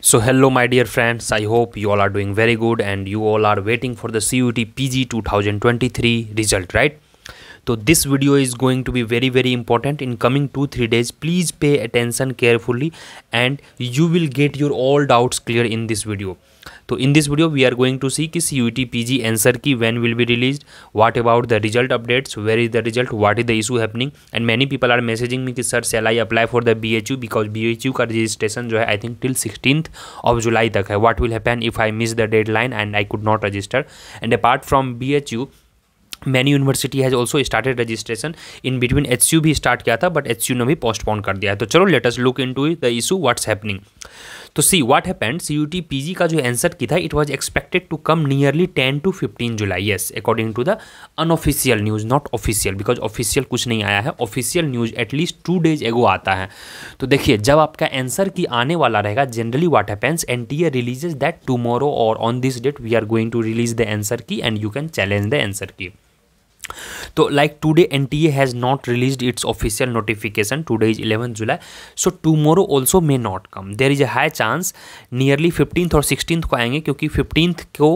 So hello my dear friends, I hope you all are doing very good and you all are waiting for the CUT PG 2023 result, right? तो this video is going to be very very important in coming two three days please pay attention carefully and you will get your all doubts clear in this video तो in this video we are going to see कि C U T P G answer की when will be release what about the result updates where is the result what is the issue happening and many people are messaging me कि sir shall I apply for the B H U because B H U का registration जो है I think till sixteen of July तक है what will happen if I miss the deadline and I could not register and apart from B H U many university has also started registration in between H U भी start किया था but H U ने भी postpone कर दिया है तो चलो let's look into the issue what's happening तो see what happened C U T P G का जो एंसर की था it was expected to come nearly ten to fifteen July yes according to the unofficial news not official because official कुछ नहीं आया है official news at least two days ago आता है तो देखिए जब आपका एंसर की आने वाला रहेगा generally what happens N T A releases that tomorrow or on this date we are going to release the answer key and you can challenge the answer key तो like today NTA has not released its official notification today is eleven July so tomorrow also may not come there is a high chance nearly fifteenth और sixteenth को आएंगे क्योंकि fifteenth को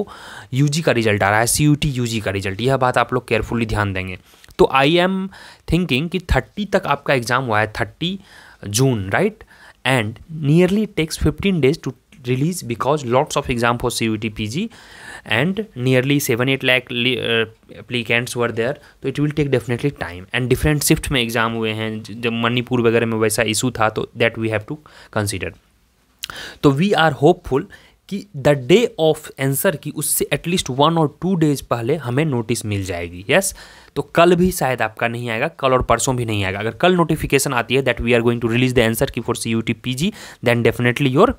UG का result आ रहा है सी यू टी यूजी का रिजल्ट यह बात आप लोग केयरफुली ध्यान देंगे तो आई एम थिंकिंग कि थर्टी तक आपका एग्जाम हुआ है thirty June right and nearly takes fifteen days to release because lots of exam for P PG and nearly 7 8 lakh applicants were there तो it will take definitely time and different shift में exam हुए हैं जब मणिपुर वगैरह में वैसा issue था तो that we have to consider तो वी आर होपफुल कि the day of answer key उससे एटलीस्ट वन और टू डेज पहले हमें नोटिस मिल जाएगी यस yes? तो कल भी शायद आपका नहीं आएगा कल और परसों भी नहीं आएगा अगर कल नोटिफिकेशन आती है that we are going to release the answer key for C U T P G then definitely your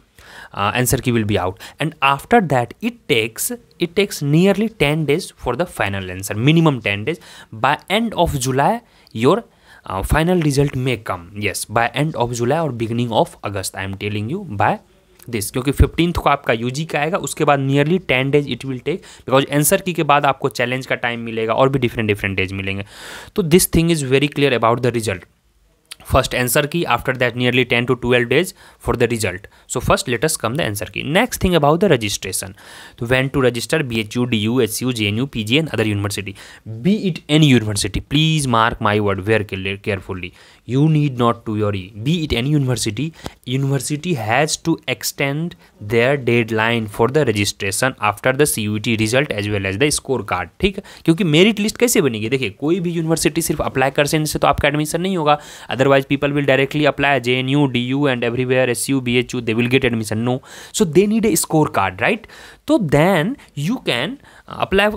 uh, answer key will be out and after that it takes it takes nearly 10 days for the final answer minimum 10 days by end of july your uh, final result may come yes by end of july or beginning of august i am telling you by this क्योंकि fifteenth को आपका UG का आएगा उसके बाद nearly ten days it will take because answer key के बाद आपको चैलेंज का टाइम मिलेगा और भी डिफरेंट डिफरेंट डेज मिलेंगे तो this thing is very clear about the result first answer key after that nearly ten to twelve days for the result so first latest come the answer key next thing about the registration तो when to register B H U D U H U J N U P G an other university be it any university please mark my word where carefully you need not to your E be it any university university has to extend their deadline for the registration after the C U T result as well as the score card ठीक है क्योंकि merit list कैसे बनेगी देखिए कोई भी university सिर्फ apply कर से तो आपका एडमिशन नहीं होगा otherwise otherwise people will directly apply JNU, DU and everywhere SU, BHU they will get admission no so they need a scorecard right so then you can apply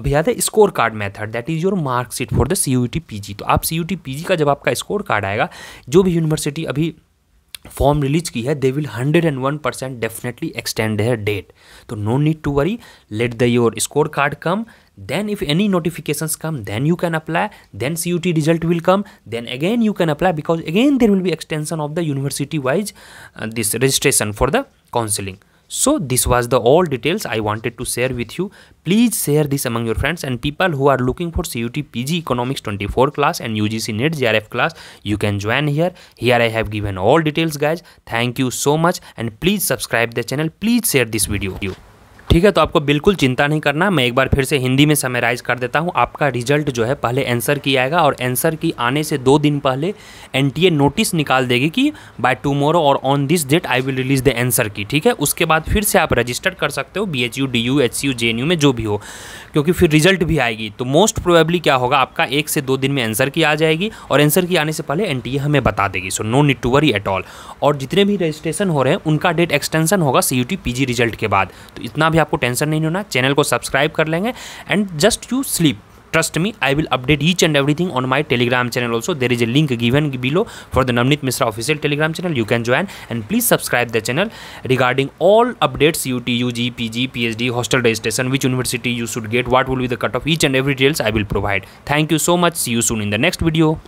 भैया the score card method that is your marksheet for the C U T P G तो आप C U T P G का जब आपका score card आएगा जो भी university अभी फॉर्म रिलीज की है they will hundred and one percent definitely extend their date तो no need to worry let the your score card come then if any notifications come then you can apply then CUT result will come then again you can apply because again there will be extension of the university wise uh, this registration for the counseling so this was the all details I wanted to share with you. Please share this among your friends and people who are looking for CUT PG Economics 24 class and UGC NET GRF class. You can join here. Here I have given all details guys. Thank you so much and please subscribe the channel. Please share this video. ठीक है तो आपको बिल्कुल चिंता नहीं करना मैं एक बार फिर से हिंदी में समराइज कर देता हूँ आपका रिजल्ट जो है पहले आंसर की आएगा और आंसर की आने से दो दिन पहले एनटीए नोटिस निकाल देगी कि by tomorrow or on this date I will release the answer key ठीक है उसके बाद फिर से आप रजिस्टर कर सकते हो B H U D U H C U J N U में जो भी हो क्योंकि फिर रिजल्ट भी आएगी तो मोस्ट प्रोबेबली क्या होगा आपका एक से दो दिन में आंसर की आ जाएगी और आंसर की आने से पहले एन टी ए हमें बता देगी so no need to worry at all और जितने भी रजिस्ट्रेशन हो रहे हैं उनका डेट एक्सटेंशन होगा C U T P G result के बाद तो इतना भी आपको टेंशन नहीं होना चैनल को सब्सक्राइब कर लेंगे and just you sleep trust me I will update each and everything on my Telegram channel also there is a link given below for the Navneet Mishra official Telegram channel you can join and please subscribe the channel regarding all updates U T U G P G P H D hostel registration which university you should get what will be the cut off each and every details I will provide thank you so much see you soon in the next video